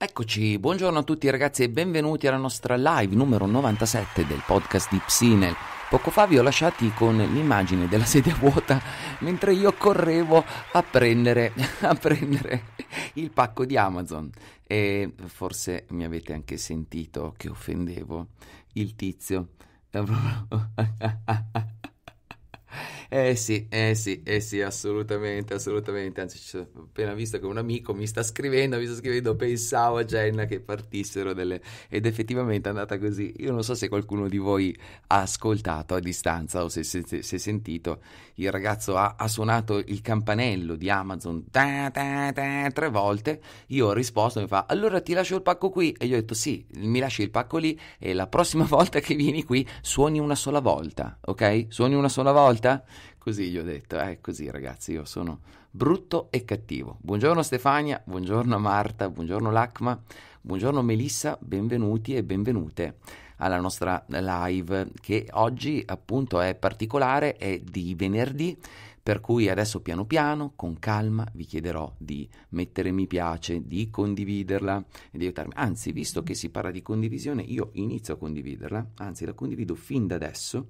Eccoci, buongiorno a tutti ragazzi e benvenuti alla nostra live numero 97 del podcast di Psinel. Poco fa vi ho lasciati con l'immagine della sedia vuota mentre io correvo a prendere, a prendere il pacco di Amazon. E forse mi avete anche sentito che offendevo il tizio. Eh sì, eh sì, eh sì, assolutamente, assolutamente. Anzi, ho appena visto che un amico mi sta scrivendo, mi sta scrivendo, pensavo a Jenna che partissero delle... ed effettivamente è andata così. Io non so se qualcuno di voi ha ascoltato a distanza o se si è sentito, il ragazzo ha, ha, suonato il campanello di Amazon ta, ta, ta, tre volte, io ho risposto, mi fa, allora ti lascio il pacco qui? E gli ho detto sì, mi lasci il pacco lì e la prossima volta che vieni qui suoni una sola volta, ok? Suoni una sola volta volta? Così gli ho detto, eh così ragazzi, io sono brutto e cattivo. Buongiorno Stefania, buongiorno Marta, buongiorno Lacma, buongiorno Melissa, benvenuti e benvenute alla nostra live che oggi appunto è particolare, è di venerdì, per cui adesso piano piano, con calma, vi chiederò di mettere mi piace, di condividerla e di aiutarmi. Anzi, visto che si parla di condivisione, io inizio a condividerla, anzi la condivido fin da adesso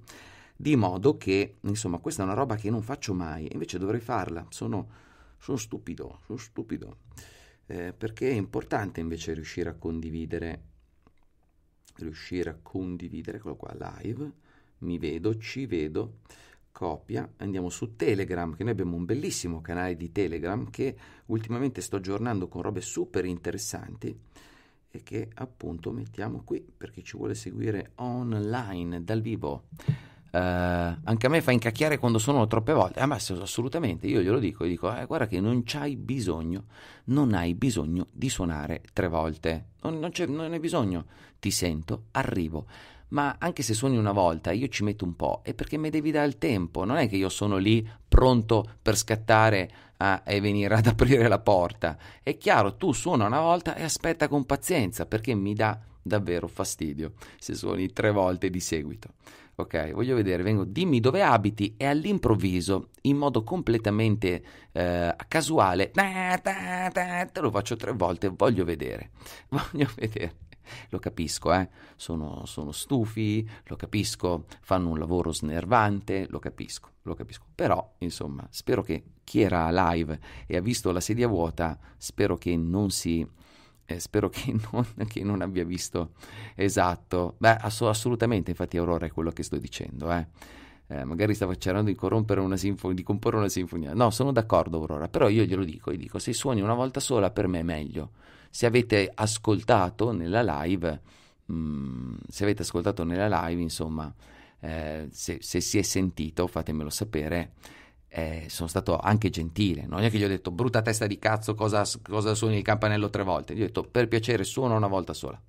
di modo che, insomma, questa è una roba che non faccio mai, invece dovrei farla, sono, sono stupido, sono stupido, eh, perché è importante invece riuscire a condividere, riuscire a condividere, eccolo qua, live, mi vedo, ci vedo, copia, andiamo su Telegram, che noi abbiamo un bellissimo canale di Telegram che ultimamente sto aggiornando con robe super interessanti, e che appunto mettiamo qui per chi ci vuole seguire online dal vivo. Uh, anche a me fa incacchiare quando sono troppe volte. Ah, ma assolutamente, io glielo dico, gli dico, eh, guarda che non c'hai bisogno, non hai bisogno di suonare tre volte, non, non, non hai bisogno, ti sento, arrivo. Ma anche se suoni una volta, io ci metto un po', è perché mi devi dare il tempo, non è che io sono lì pronto per scattare a, e venire ad aprire la porta. È chiaro, tu suona una volta e aspetta con pazienza, perché mi dà davvero fastidio se suoni tre volte di seguito ok, voglio vedere, vengo, dimmi dove abiti e all'improvviso, in modo completamente eh, casuale, te lo faccio tre volte, voglio vedere, voglio vedere. Lo capisco, eh? sono, sono stufi, lo capisco, fanno un lavoro snervante, lo capisco, lo capisco. Però, insomma, spero che chi era live e ha visto la sedia vuota, spero che non si eh, spero che non, che non, abbia visto esatto. Beh, ass- assolutamente, infatti, Aurora è quello che sto dicendo. Eh. Eh, magari stavo cercando di, corrompere una sinfo- di, comporre una sinfonia. No, sono d'accordo, Aurora, però io glielo dico, gli dico, se suoni una volta sola per me è meglio. Se avete ascoltato nella live, mh, mm, se avete ascoltato nella live, insomma, eh, se, se si è sentito, fatemelo sapere eh, sono stato anche gentile, non è che gli ho detto brutta testa di cazzo, cosa, cosa suoni il campanello tre volte, gli ho detto per piacere suona una volta sola.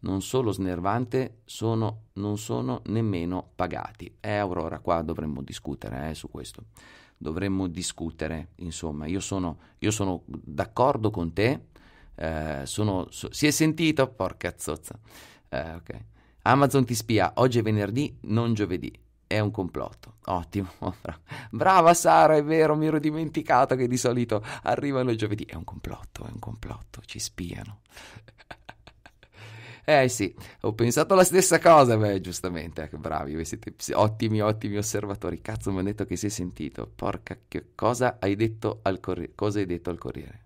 Non solo snervante, sono, non sono nemmeno pagati. Eh Aurora, qua dovremmo discutere eh, su questo, dovremmo discutere, insomma, io sono, io sono d'accordo con te, eh, sono, so, si è sentito? Porca zozza. Eh, okay. Amazon ti spia, oggi è venerdì, non giovedì è un complotto. Ottimo. Brava Sara, è vero, mi ero dimenticato che di solito arrivano i giovedì. È un complotto, è un complotto, ci spiano. eh sì, ho pensato la stessa cosa, beh, giustamente, eh, bravi, voi siete ottimi, ottimi osservatori. Cazzo, mi hanno detto che si è sentito. Porca, che cosa hai detto al, corriere? cosa hai detto al Corriere?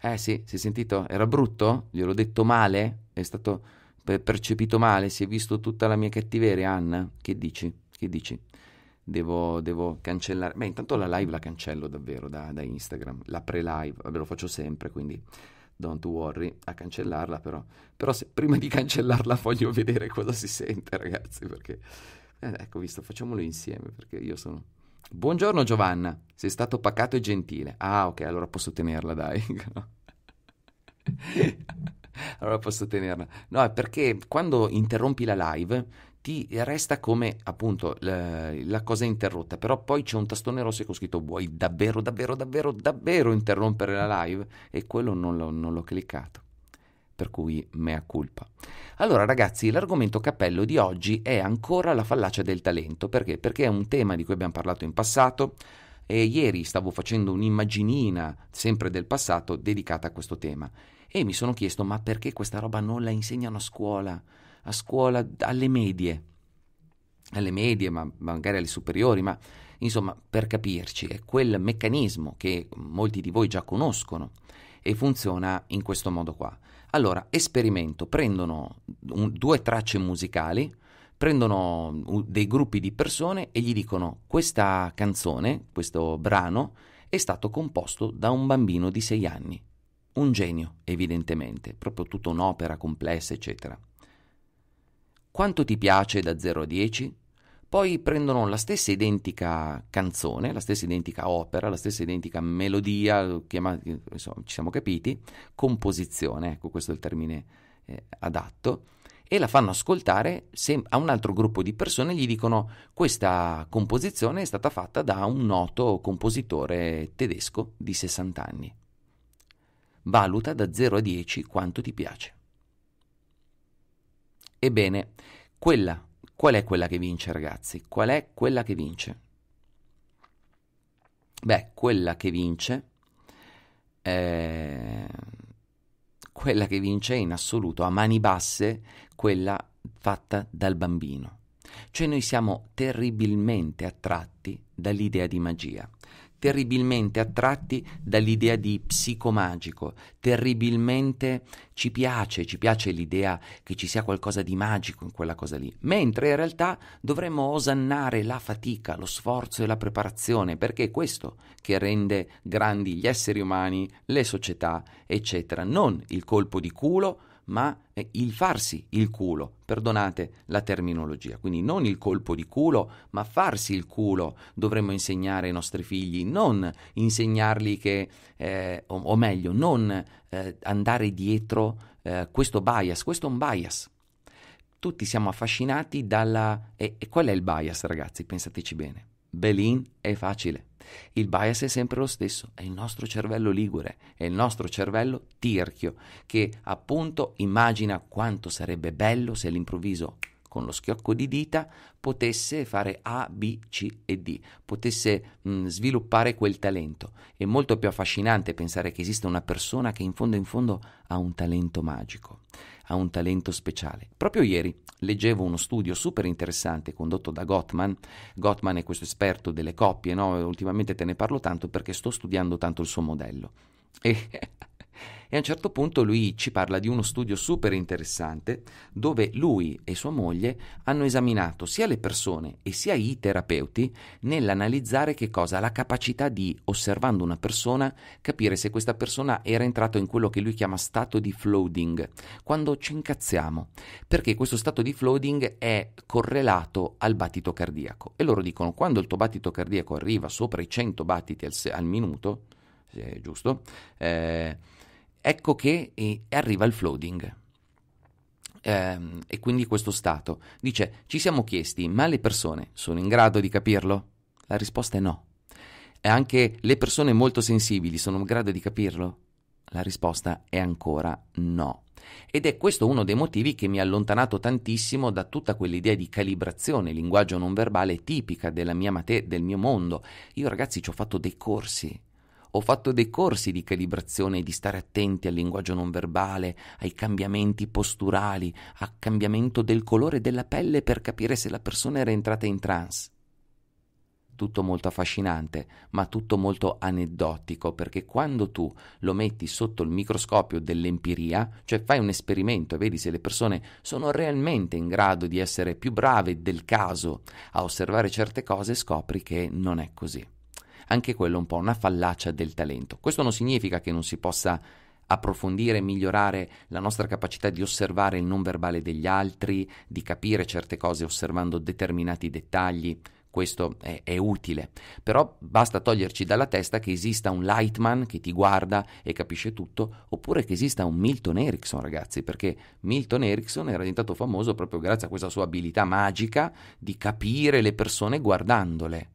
Eh sì, si è sentito? Era brutto? Gliel'ho detto male? È stato percepito male? Si è visto tutta la mia cattiveria, Anna? Che dici? Che dici? Devo, devo, cancellare. Beh, intanto la live la cancello davvero da, da Instagram, la pre-live, ve lo faccio sempre, quindi don't worry a cancellarla, però, però se, prima di cancellarla voglio vedere cosa si sente, ragazzi, perché eh, ecco, visto, facciamolo insieme, perché io sono Buongiorno Giovanna, sei stato pacato e gentile. Ah, ok, allora posso tenerla, dai. allora posso tenerla. No, è perché quando interrompi la live ti resta come appunto la, la, cosa interrotta, però poi c'è un tastone rosso e con scritto vuoi davvero, davvero, davvero, davvero interrompere la live e quello non, lo, non l'ho cliccato. Per cui mea culpa. Allora ragazzi, l'argomento cappello di oggi è ancora la fallacia del talento. Perché? Perché è un tema di cui abbiamo parlato in passato e ieri stavo facendo un'immaginina, sempre del passato, dedicata a questo tema. E mi sono chiesto, ma perché questa roba non la insegnano a scuola? a scuola, alle medie, alle medie, ma magari alle superiori, ma insomma, per capirci, è quel meccanismo che molti di voi già conoscono e funziona in questo modo qua. Allora, esperimento, prendono un, due tracce musicali, prendono dei gruppi di persone e gli dicono questa canzone, questo brano è stato composto da un bambino di sei anni. Un genio, evidentemente, proprio tutta un'opera complessa, eccetera. Quanto ti piace da 0 a 10? Poi prendono la stessa identica canzone, la stessa identica opera, la stessa identica melodia, chiamati, insomma, ci siamo capiti, composizione, ecco questo è il termine eh, adatto, e la fanno ascoltare sem- a un altro gruppo di persone e gli dicono questa composizione è stata fatta da un noto compositore tedesco di 60 anni. Valuta da 0 a 10 quanto ti piace. Ebbene, quella, qual è quella che vince, ragazzi? Qual è quella che vince? Beh, quella che vince, eh, quella che vince in assoluto a mani basse, quella fatta dal bambino. Cioè noi siamo terribilmente attratti dall'idea di magia terribilmente attratti dall'idea di psicomagico, terribilmente ci piace, ci piace l'idea che ci sia qualcosa di magico in quella cosa lì, mentre in realtà dovremmo osannare la fatica, lo sforzo e la preparazione, perché è questo che rende grandi gli esseri umani, le società, eccetera, non il colpo di culo, ma eh, il farsi il culo, perdonate la terminologia, quindi non il colpo di culo, ma farsi il culo dovremmo insegnare ai nostri figli, non insegnargli che, eh, o, o, meglio, non eh, andare dietro eh, questo bias, questo è un bias. Tutti siamo affascinati dalla... E, e qual è il bias, ragazzi? Pensateci bene. Belin è facile. Il bias è sempre lo stesso, è il nostro cervello ligure, è il nostro cervello tirchio, che appunto immagina quanto sarebbe bello se all'improvviso con lo schiocco di dita potesse fare A, B, C e D, potesse mh, mm, sviluppare quel talento. È molto più affascinante pensare che esista una persona che in fondo in fondo ha un talento magico ha un talento speciale. Proprio ieri leggevo uno studio super interessante condotto da Gottman. Gottman è questo esperto delle coppie, no? ultimamente te ne parlo tanto perché sto studiando tanto il suo modello. E e a un certo punto lui ci parla di uno studio super interessante dove lui e sua moglie hanno esaminato sia le persone e sia i terapeuti nell'analizzare che cosa la capacità di, osservando una persona, capire se questa persona era entrata in quello che lui chiama stato di floating, quando ci incazziamo, perché questo stato di floating è correlato al battito cardiaco e loro dicono quando il tuo battito cardiaco arriva sopra i 100 battiti al, se- al minuto, è giusto? Eh, ecco che eh, arriva il floating. Ehm, e quindi questo stato. Dice, ci siamo chiesti, ma le persone sono in grado di capirlo? La risposta è no. E anche le persone molto sensibili sono in grado di capirlo? La risposta è ancora no. Ed è questo uno dei motivi che mi ha allontanato tantissimo da tutta quell'idea di calibrazione, linguaggio non verbale tipica della mia mate- del mio mondo. Io ragazzi ci ho fatto dei corsi ho fatto dei corsi di calibrazione e di stare attenti al linguaggio non verbale, ai cambiamenti posturali, al cambiamento del colore della pelle per capire se la persona era entrata in trance. Tutto molto affascinante, ma tutto molto aneddotico, perché quando tu lo metti sotto il microscopio dell'empiria, cioè fai un esperimento e vedi se le persone sono realmente in grado di essere più brave del caso a osservare certe cose, scopri che non è così anche quello è un po' una fallacia del talento. Questo non significa che non si possa approfondire e migliorare la nostra capacità di osservare il non verbale degli altri, di capire certe cose osservando determinati dettagli. Questo è, è, utile, però basta toglierci dalla testa che esista un Lightman che ti guarda e capisce tutto, oppure che esista un Milton Erickson, ragazzi, perché Milton Erickson era diventato famoso proprio grazie a questa sua abilità magica di capire le persone guardandole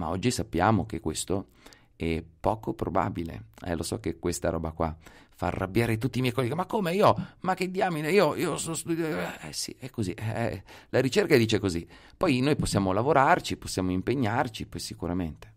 ma oggi sappiamo che questo è poco probabile. Eh, lo so che questa roba qua fa arrabbiare tutti i miei colleghi, ma come io? Ma che diamine, io, io sono studiato... Eh, eh sì, è così, eh, eh, la ricerca dice così. Poi noi possiamo lavorarci, possiamo impegnarci, poi sicuramente.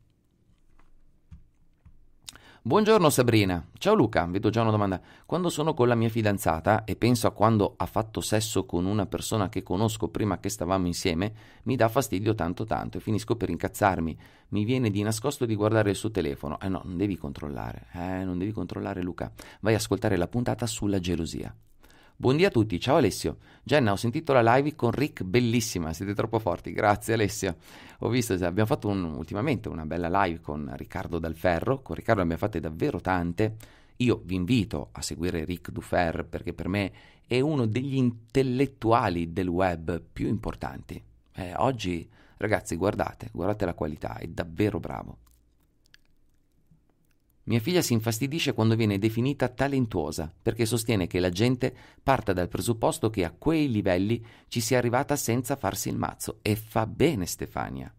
Buongiorno Sabrina. Ciao Luca, vedo già una domanda. Quando sono con la mia fidanzata e penso a quando ha fatto sesso con una persona che conosco prima che stavamo insieme, mi dà fastidio tanto tanto e finisco per incazzarmi. Mi viene di nascosto di guardare il suo telefono. Eh no, non devi controllare. Eh, non devi controllare Luca. Vai a ascoltare la puntata sulla gelosia. Buondì a tutti, ciao Alessio. Jenna, ho sentito la live con Rick, bellissima, siete troppo forti, grazie Alessio. Ho visto, abbiamo fatto un, ultimamente una bella live con Riccardo Dalferro, con Riccardo ne abbiamo fatte davvero tante. Io vi invito a seguire Rick Dufer perché per me è uno degli intellettuali del web più importanti. Eh, oggi, ragazzi, guardate, guardate la qualità, è davvero bravo. Mia figlia si infastidisce quando viene definita talentuosa, perché sostiene che la gente parta dal presupposto che a quei livelli ci sia arrivata senza farsi il mazzo. E fa bene Stefania.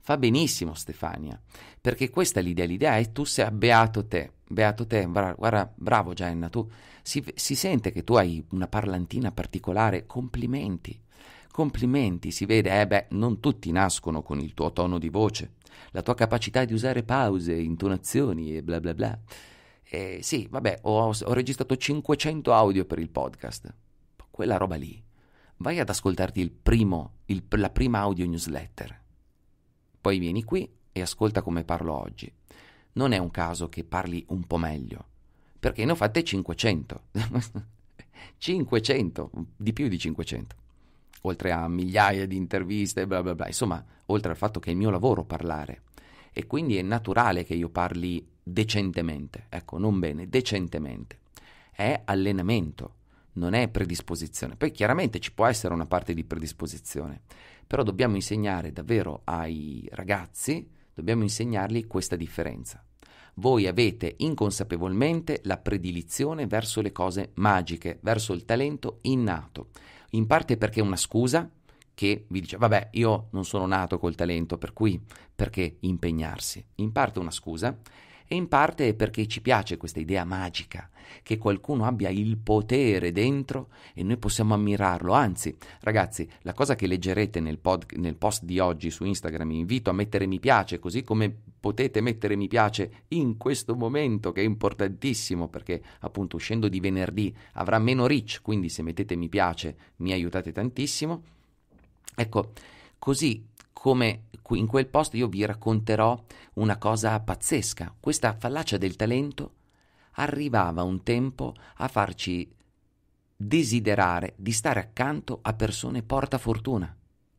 Fa benissimo Stefania, perché questa è l'idea, l'idea è tu sei beato te, beato te, guarda, guarda bravo Gianna, tu si, si sente che tu hai una parlantina particolare, complimenti, Complimenti, si vede, eh beh, non tutti nascono con il tuo tono di voce, la tua capacità di usare pause, intonazioni e bla bla bla. Eh, sì, vabbè, ho, ho registrato 500 audio per il podcast. Quella roba lì. Vai ad ascoltarti il primo, il, la prima audio newsletter. Poi vieni qui e ascolta come parlo oggi. Non è un caso che parli un po' meglio, perché ne ho fatte 500. 500, di più di 500 oltre a migliaia di interviste, bla bla bla, insomma, oltre al fatto che è il mio lavoro parlare. E quindi è naturale che io parli decentemente, ecco, non bene, decentemente. È allenamento, non è predisposizione. Poi chiaramente ci può essere una parte di predisposizione, però dobbiamo insegnare davvero ai ragazzi, dobbiamo insegnargli questa differenza. Voi avete inconsapevolmente la predilizione verso le cose magiche, verso il talento innato in parte perché è una scusa che vi dice vabbè io non sono nato col talento per cui perché impegnarsi, in parte una scusa e in parte è perché ci piace questa idea magica, che qualcuno abbia il potere dentro e noi possiamo ammirarlo. Anzi, ragazzi, la cosa che leggerete nel, pod, nel post di oggi su Instagram, vi invito a mettere mi piace, così come potete mettere mi piace in questo momento, che è importantissimo perché appunto uscendo di venerdì avrà meno reach, quindi se mettete mi piace mi aiutate tantissimo. Ecco, così come in quel post io vi racconterò una cosa pazzesca. Questa fallacia del talento arrivava un tempo a farci desiderare di stare accanto a persone porta fortuna.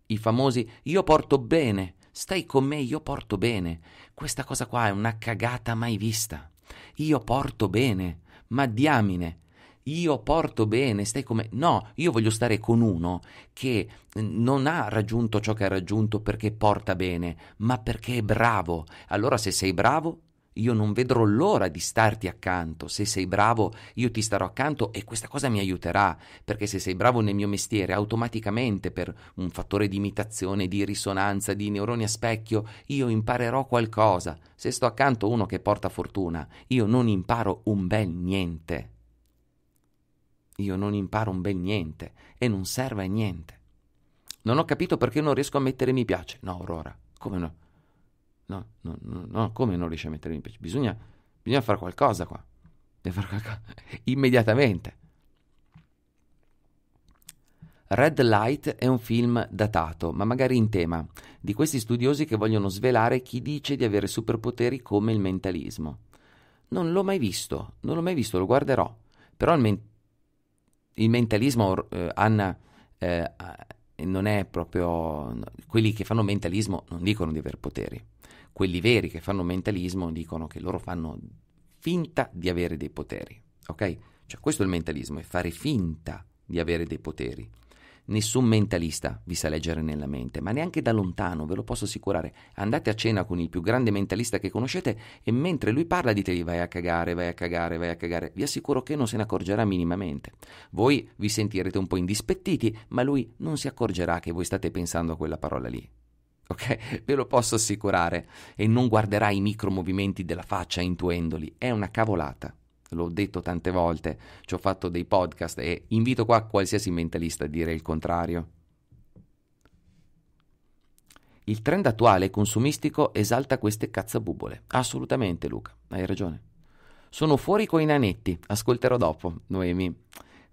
I famosi io porto bene, stai con me, io porto bene. Questa cosa qua è una cagata mai vista. Io porto bene, ma diamine, io porto bene, stai come... No, io voglio stare con uno che eh, non ha raggiunto ciò che ha raggiunto perché porta bene, ma perché è bravo. Allora se sei bravo, io non vedrò l'ora di starti accanto. Se sei bravo, io ti starò accanto e questa cosa mi aiuterà, perché se sei bravo nel mio mestiere, automaticamente per un fattore di imitazione, di risonanza, di neuroni a specchio, io imparerò qualcosa. Se sto accanto a uno che porta fortuna, io non imparo un bel niente io non imparo un bel niente e non serve a niente. Non ho capito perché non riesco a mettere mi piace. No, Aurora, come no? No, no, no, no come non riesci a mettere mi piace? Bisogna, bisogna fare qualcosa qua. Devi fare qualcosa immediatamente. Red Light è un film datato, ma magari in tema, di questi studiosi che vogliono svelare chi dice di avere superpoteri come il mentalismo. Non l'ho mai visto, non l'ho mai visto, lo guarderò. Però il, men- il mentalismo, eh, Anna, eh, non è proprio... Quelli che fanno mentalismo non dicono di avere poteri. Quelli veri che fanno mentalismo dicono che loro fanno finta di avere dei poteri. Ok? Cioè questo è il mentalismo, è fare finta di avere dei poteri nessun mentalista vi sa leggere nella mente, ma neanche da lontano, ve lo posso assicurare. Andate a cena con il più grande mentalista che conoscete e mentre lui parla ditegli vai a cagare, vai a cagare, vai a cagare. Vi assicuro che non se ne accorgerà minimamente. Voi vi sentirete un po' indispettiti, ma lui non si accorgerà che voi state pensando a quella parola lì. Ok? Ve lo posso assicurare. E non guarderà i micromovimenti della faccia intuendoli. È una cavolata l'ho detto tante volte, ci ho fatto dei podcast e invito qua qualsiasi mentalista a dire il contrario. Il trend attuale consumistico esalta queste cazzabubole. Assolutamente, Luca, hai ragione. Sono fuori coi nanetti, ascolterò dopo, Noemi,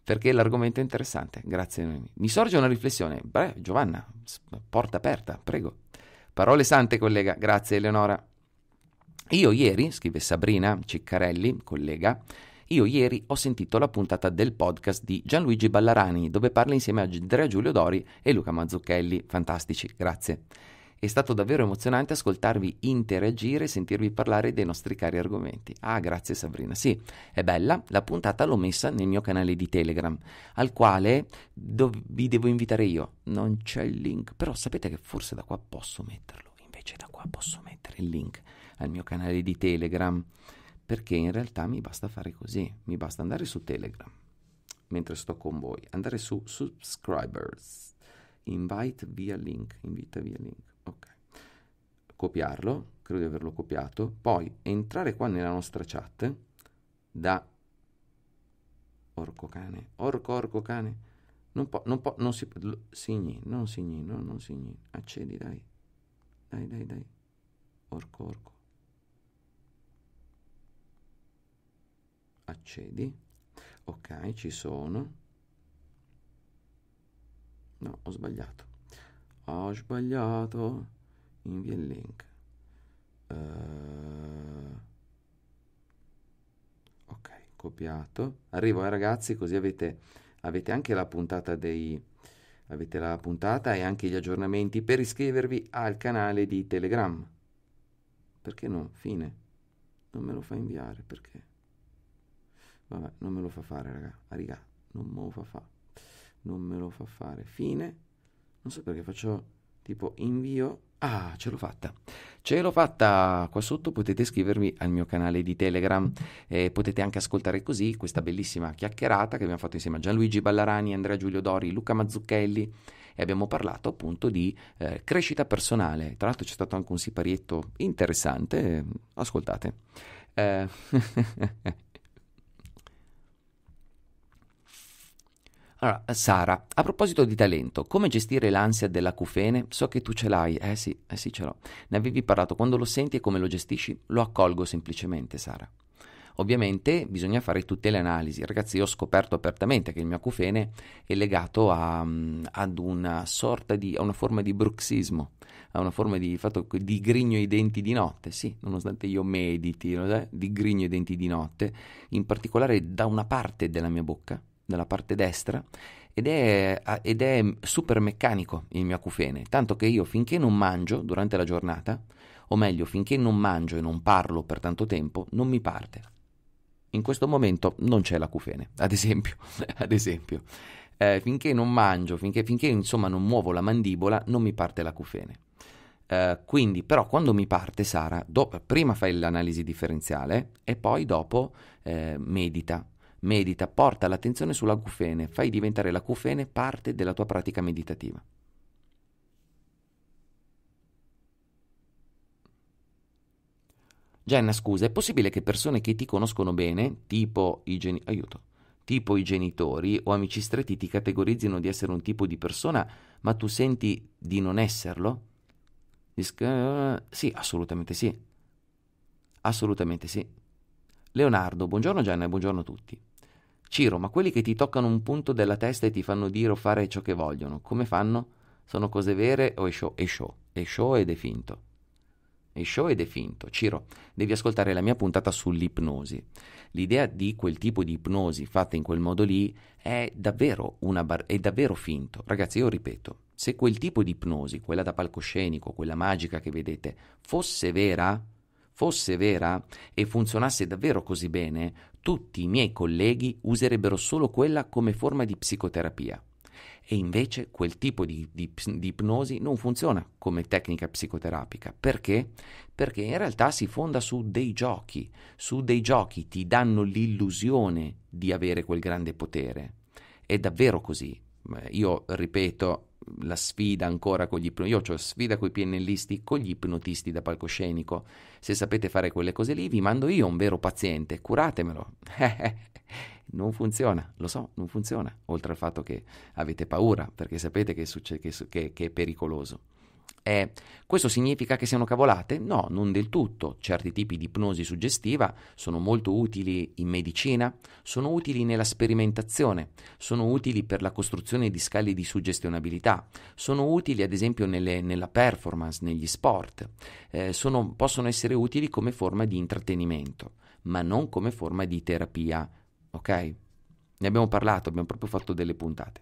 perché l'argomento è interessante. Grazie, Noemi. Mi sorge una riflessione. Beh, Giovanna, porta aperta, prego. Parole sante, collega. Grazie, Eleonora. Io ieri, scrive Sabrina Ciccarelli, collega, io ieri ho sentito la puntata del podcast di Gianluigi Ballarani, dove parla insieme a Andrea Giulio Dori e Luca Mazzucchelli. Fantastici, grazie. È stato davvero emozionante ascoltarvi interagire e sentirvi parlare dei nostri cari argomenti. Ah, grazie Sabrina. Sì, è bella. La puntata l'ho messa nel mio canale di Telegram, al quale dov- vi devo invitare io. Non c'è il link, però sapete che forse da qua posso metterlo. Invece da qua posso mettere il link al mio canale di Telegram, perché in realtà mi basta fare così, mi basta andare su Telegram mentre sto con voi, andare su subscribers, invite via link, invita via link, ok, copiarlo, credo di averlo copiato, poi entrare qua nella nostra chat da orco cane, orco orco cane, non può, non può, non si, può, signi, non signi, no, non signi, accedi dai, dai dai dai, orco orco. accedi ok ci sono no ho sbagliato ho sbagliato invia il link uh, ok copiato arrivo eh, ragazzi così avete, avete anche la puntata dei avete la puntata e anche gli aggiornamenti per iscrivervi al canale di telegram perché no fine non me lo fa inviare perché Vabbè, non me lo fa fare, raga. A riga, non me lo fa fare. Non me lo fa fare. Fine. Non so perché faccio tipo invio. Ah, ce l'ho fatta. Ce l'ho fatta. Qua sotto potete iscrivervi al mio canale di Telegram e potete anche ascoltare così questa bellissima chiacchierata che abbiamo fatto insieme a Gianluigi Ballarani, Andrea Giulio Dori, Luca Mazzucchelli e abbiamo parlato appunto di eh, crescita personale. Tra l'altro c'è stato anche un siparietto interessante. Ascoltate. Eh, Allora, Sara, a proposito di talento, come gestire l'ansia dell'acufene? So che tu ce l'hai, eh sì, eh sì ce l'ho. Ne avevi parlato, quando lo senti e come lo gestisci? Lo accolgo semplicemente, Sara. Ovviamente bisogna fare tutte le analisi. Ragazzi, io ho scoperto apertamente che il mio acufene è legato a, mm, ad una sorta di, a una forma di bruxismo, a una forma di fatto di grigno i denti di notte. Sì, nonostante io mediti, di grigno i denti di notte, in particolare da una parte della mia bocca, nella parte destra ed è, ed è, super meccanico il mio acufene, tanto che io finché non mangio durante la giornata, o meglio finché non mangio e non parlo per tanto tempo, non mi parte. In questo momento non c'è l'acufene, ad esempio, ad esempio. Eh, finché non mangio, finché, finché, insomma non muovo la mandibola, non mi parte l'acufene. Eh, quindi, però, quando mi parte, Sara, do- prima fai l'analisi differenziale e poi dopo eh, medita, Medita, porta l'attenzione sulla cufene, fai diventare la cufene parte della tua pratica meditativa. Jenna, scusa, è possibile che persone che ti conoscono bene, tipo i, geni- aiuto, tipo i genitori o amici stretti, ti categorizzino di essere un tipo di persona, ma tu senti di non esserlo? Disc- eh, sì, assolutamente sì. Assolutamente sì. Leonardo, buongiorno Gianna e buongiorno a tutti. Ciro, ma quelli che ti toccano un punto della testa e ti fanno dire o fare ciò che vogliono, come fanno? Sono cose vere o è show? È show, è show ed è finto. È show ed è finto. Ciro, devi ascoltare la mia puntata sull'ipnosi. L'idea di quel tipo di ipnosi fatta in quel modo lì è davvero, bar- è davvero finto. Ragazzi, io ripeto, se quel tipo di ipnosi, quella da palcoscenico, quella magica che vedete, fosse vera, fosse vera e funzionasse davvero così bene, tutti i miei colleghi userebbero solo quella come forma di psicoterapia. E invece quel tipo di, di, di, ipnosi non funziona come tecnica psicoterapica. Perché? Perché in realtà si fonda su dei giochi. Su dei giochi ti danno l'illusione di avere quel grande potere. È davvero così. Io ripeto, la sfida ancora con gli ipnotisti, io ho sfida con i pennellisti, con gli ipnotisti da palcoscenico. Se sapete fare quelle cose lì, vi mando io un vero paziente, curatemelo. non funziona, lo so, non funziona, oltre al fatto che avete paura, perché sapete che, succe- che, che è pericoloso. Eh, questo significa che siano cavolate? No, non del tutto. Certi tipi di ipnosi suggestiva sono molto utili in medicina, sono utili nella sperimentazione, sono utili per la costruzione di scali di suggestionabilità, sono utili ad esempio nelle, nella performance, negli sport, eh, sono, possono essere utili come forma di intrattenimento, ma non come forma di terapia. Ok? Ne abbiamo parlato, abbiamo proprio fatto delle puntate.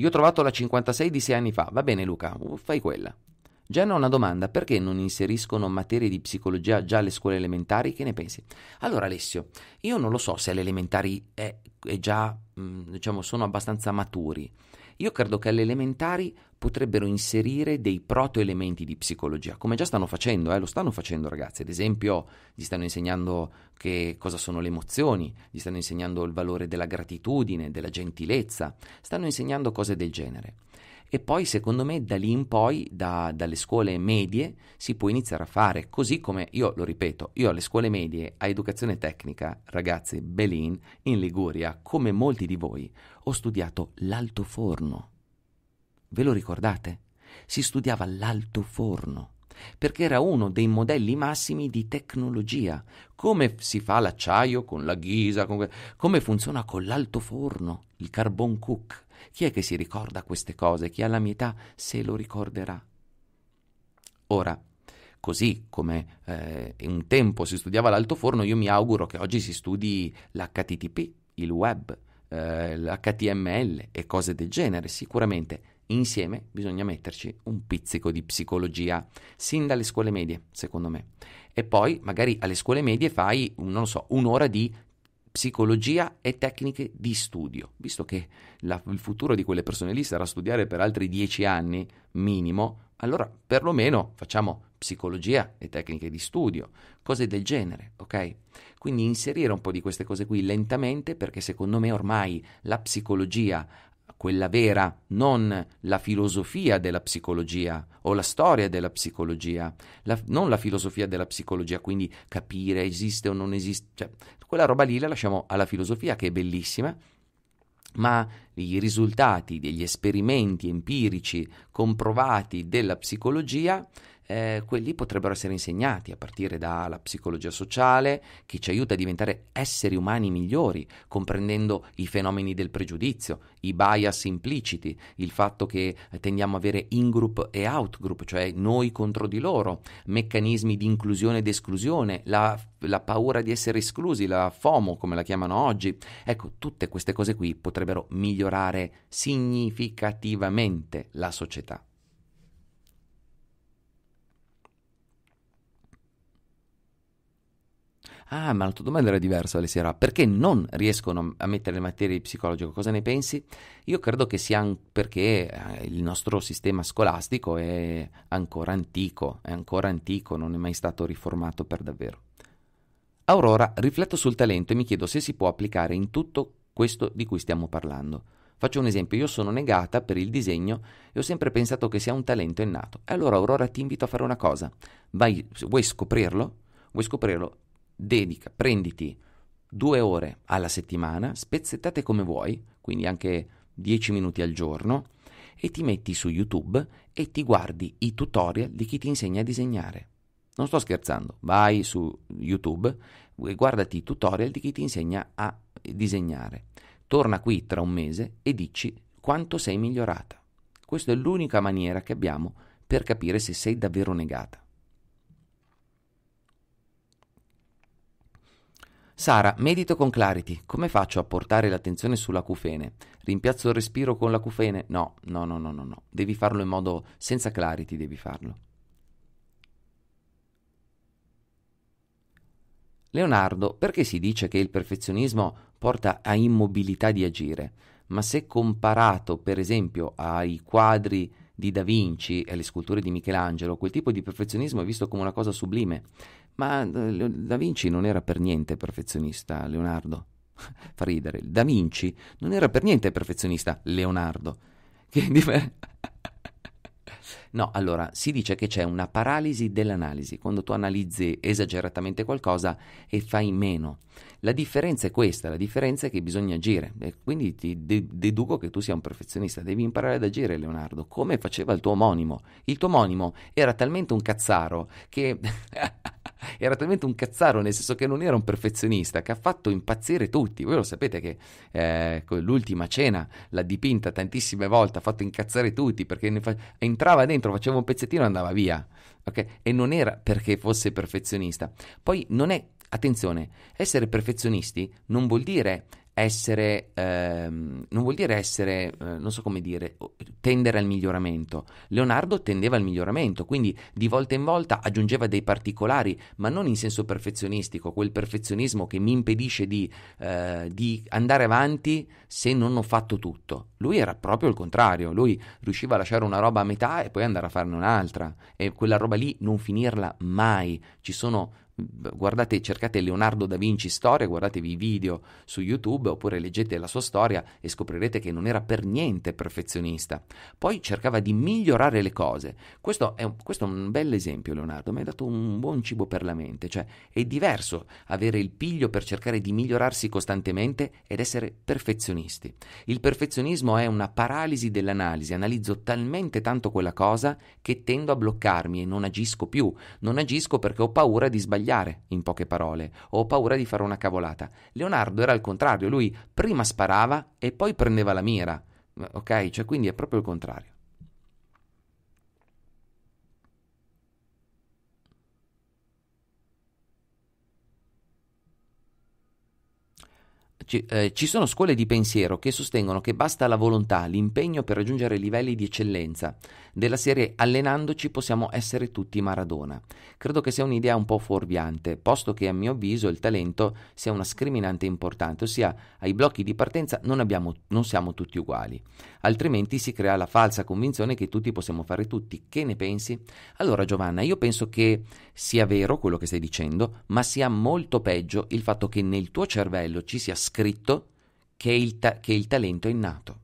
Io ho trovato la 56 di sei anni fa. Va bene, Luca, uh, fai quella. Gianna ha una domanda, perché non inseriscono materie di psicologia già alle scuole elementari? Che ne pensi? Allora Alessio, io non lo so se alle elementari è, è già, mh, mm, diciamo, sono abbastanza maturi. Io credo che alle elementari potrebbero inserire dei protoelementi di psicologia, come già stanno facendo, eh, lo stanno facendo ragazzi, ad esempio gli stanno insegnando che cosa sono le emozioni, gli stanno insegnando il valore della gratitudine, della gentilezza, stanno insegnando cose del genere. E poi secondo me da lì in poi, da, dalle scuole medie, si può iniziare a fare, così come io lo ripeto, io alle scuole medie a educazione tecnica, ragazzi, Belin, in Liguria, come molti di voi, ho studiato l'alto forno. Ve lo ricordate? Si studiava l'alto forno perché era uno dei modelli massimi di tecnologia. Come si fa l'acciaio con la ghisa, con... come funziona con l'alto forno, il carbon cook. Chi è che si ricorda queste cose? Chi ha la mia età se lo ricorderà. Ora, così come eh, un tempo si studiava l'alto forno, io mi auguro che oggi si studi l'HTTP, il web, eh, l'HTML e cose del genere, sicuramente Insieme bisogna metterci un pizzico di psicologia, sin dalle scuole medie, secondo me. E poi magari alle scuole medie fai, non lo so, un'ora di psicologia e tecniche di studio, visto che la, il futuro di quelle persone lì sarà studiare per altri dieci anni minimo, allora perlomeno facciamo psicologia e tecniche di studio, cose del genere, ok? Quindi inserire un po' di queste cose qui lentamente perché secondo me ormai la psicologia quella vera, non la filosofia della psicologia o la storia della psicologia, la, non la filosofia della psicologia, quindi capire esiste o non esiste, cioè, quella roba lì la lasciamo alla filosofia che è bellissima, ma i risultati degli esperimenti empirici comprovati della psicologia eh, quelli potrebbero essere insegnati a partire dalla psicologia sociale che ci aiuta a diventare esseri umani migliori, comprendendo i fenomeni del pregiudizio, i bias impliciti, il fatto che tendiamo a avere in-group e out-group, cioè noi contro di loro, meccanismi di inclusione ed esclusione, la, la paura di essere esclusi, la FOMO come la chiamano oggi. Ecco, tutte queste cose qui potrebbero migliorare significativamente la società. Ah, ma la tua domanda era diversa, Alessia Ra. Perché non riescono a mettere le materie di psicologico? Cosa ne pensi? Io credo che sia perché eh, il nostro sistema scolastico è ancora antico, è ancora antico, non è mai stato riformato per davvero. Aurora, rifletto sul talento e mi chiedo se si può applicare in tutto questo di cui stiamo parlando. Faccio un esempio, io sono negata per il disegno e ho sempre pensato che sia un talento innato. E allora Aurora ti invito a fare una cosa. Vai, vuoi scoprirlo? Vuoi scoprirlo? dedica, prenditi due ore alla settimana, spezzettate come vuoi, quindi anche 10 minuti al giorno, e ti metti su YouTube e ti guardi i tutorial di chi ti insegna a disegnare. Non sto scherzando, vai su YouTube e guardati i tutorial di chi ti insegna a disegnare. Torna qui tra un mese e dici quanto sei migliorata. Questa è l'unica maniera che abbiamo per capire se sei davvero negata. Sara, medito con Clarity. Come faccio a portare l'attenzione sulla cufene? Rimpiazzo il respiro con la cufene? No, no, no, no, no, no. Devi farlo in modo senza Clarity, devi farlo. Leonardo, perché si dice che il perfezionismo porta a immobilità di agire? Ma se comparato, per esempio, ai quadri di Da Vinci e alle sculture di Michelangelo, quel tipo di perfezionismo è visto come una cosa sublime. Ma eh, Da Vinci non era per niente perfezionista, Leonardo. Fa ridere. Da Vinci non era per niente perfezionista, Leonardo. Che differenza. No, allora si dice che c'è una paralisi dell'analisi, quando tu analizzi esageratamente qualcosa e fai meno. La differenza è questa, la differenza è che bisogna agire, e quindi ti de- deduco che tu sia un perfezionista, devi imparare ad agire Leonardo, come faceva il tuo omonimo. Il tuo omonimo era talmente un cazzaro che... era talmente un cazzaro, nel senso che non era un perfezionista, che ha fatto impazzire tutti. Voi lo sapete che eh, l'ultima cena l'ha dipinta tantissime volte, ha fatto incazzare tutti perché fa- entrava dentro, faceva un pezzettino e andava via. Okay? E non era perché fosse perfezionista. Poi non è Attenzione, essere perfezionisti non vuol dire essere, ehm, non vuol dire essere, eh, non so come dire, tendere al miglioramento. Leonardo tendeva al miglioramento, quindi di volta in volta aggiungeva dei particolari, ma non in senso perfezionistico, quel perfezionismo che mi impedisce di, eh, di andare avanti se non ho fatto tutto. Lui era proprio il contrario, lui riusciva a lasciare una roba a metà e poi andare a farne un'altra e quella roba lì non finirla mai. Ci sono guardate, cercate Leonardo da Vinci storia, guardatevi i video su YouTube oppure leggete la sua storia e scoprirete che non era per niente perfezionista. Poi cercava di migliorare le cose. Questo è un, questo è un bel esempio, Leonardo, mi ha dato un buon cibo per la mente, cioè è diverso avere il piglio per cercare di migliorarsi costantemente ed essere perfezionisti. Il perfezionismo è una paralisi dell'analisi, analizzo talmente tanto quella cosa che tendo a bloccarmi e non agisco più, non agisco perché ho paura di sbagliare sbagliare, in poche parole, o paura di fare una cavolata. Leonardo era il contrario, lui prima sparava e poi prendeva la mira, ok? Cioè quindi è proprio il contrario. Ci, eh, ci sono scuole di pensiero che sostengono che basta la volontà, l'impegno per raggiungere livelli di eccellenza. Della serie allenandoci possiamo essere tutti Maradona. Credo che sia un'idea un po' fuorviante, posto che a mio avviso il talento sia una scriminante importante, ossia ai blocchi di partenza non, abbiamo, non siamo tutti uguali. Altrimenti si crea la falsa convinzione che tutti possiamo fare tutti. Che ne pensi? Allora Giovanna, io penso che sia vero quello che stai dicendo, ma sia molto peggio il fatto che nel tuo cervello ci sia scritto che il, ta- che il talento è innato.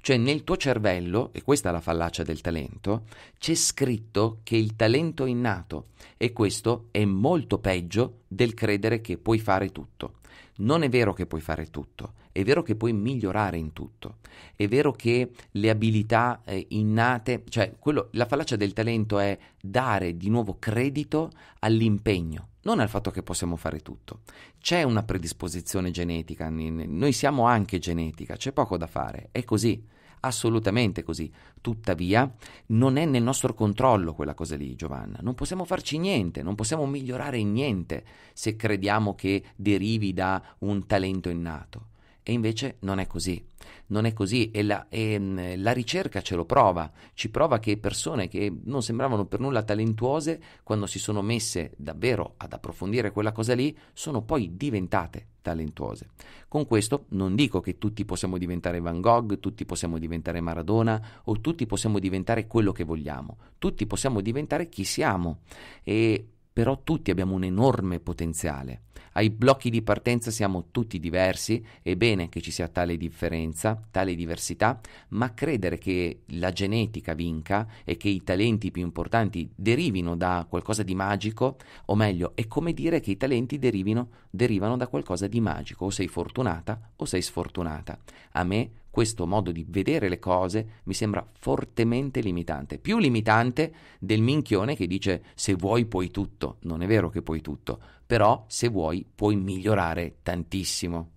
Cioè nel tuo cervello, e questa è la fallacia del talento, c'è scritto che il talento è innato e questo è molto peggio del credere che puoi fare tutto. Non è vero che puoi fare tutto. È vero che puoi migliorare in tutto, è vero che le abilità eh, innate, cioè quello, la fallacia del talento è dare di nuovo credito all'impegno, non al fatto che possiamo fare tutto. C'è una predisposizione genetica, noi siamo anche genetica, c'è poco da fare, è così assolutamente così. Tuttavia, non è nel nostro controllo quella cosa lì, Giovanna. Non possiamo farci niente, non possiamo migliorare niente se crediamo che derivi da un talento innato. E invece non è così. Non è così e la, e mm, la, ricerca ce lo prova, ci prova che persone che non sembravano per nulla talentuose, quando si sono messe davvero ad approfondire quella cosa lì, sono poi diventate talentuose. Con questo non dico che tutti possiamo diventare Van Gogh, tutti possiamo diventare Maradona o tutti possiamo diventare quello che vogliamo, tutti possiamo diventare chi siamo e però tutti abbiamo un enorme potenziale. Ai blocchi di partenza siamo tutti diversi, è bene che ci sia tale differenza, tale diversità, ma credere che la genetica vinca e che i talenti più importanti derivino da qualcosa di magico, o meglio, è come dire che i talenti derivino, derivano da qualcosa di magico, o sei fortunata o sei sfortunata. A me questo modo di vedere le cose mi sembra fortemente limitante, più limitante del minchione che dice se vuoi puoi tutto, non è vero che puoi tutto, però se vuoi puoi migliorare tantissimo.